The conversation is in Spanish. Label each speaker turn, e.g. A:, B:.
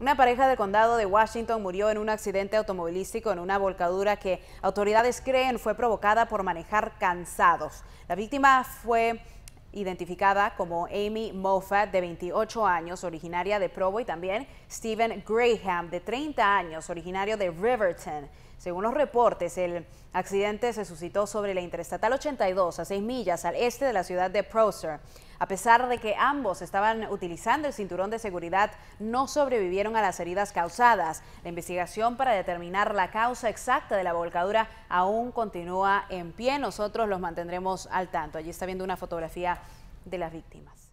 A: Una pareja del condado de Washington murió en un accidente automovilístico en una volcadura que autoridades creen fue provocada por manejar cansados. La víctima fue identificada como Amy Moffat, de 28 años, originaria de Provo, y también Stephen Graham, de 30 años, originario de Riverton. Según los reportes, el accidente se suscitó sobre la Interestatal 82, a seis millas al este de la ciudad de Proser. A pesar de que ambos estaban utilizando el cinturón de seguridad, no sobrevivieron a las heridas causadas. La investigación para determinar la causa exacta de la volcadura aún continúa en pie. Nosotros los mantendremos al tanto. Allí está viendo una fotografía de las víctimas.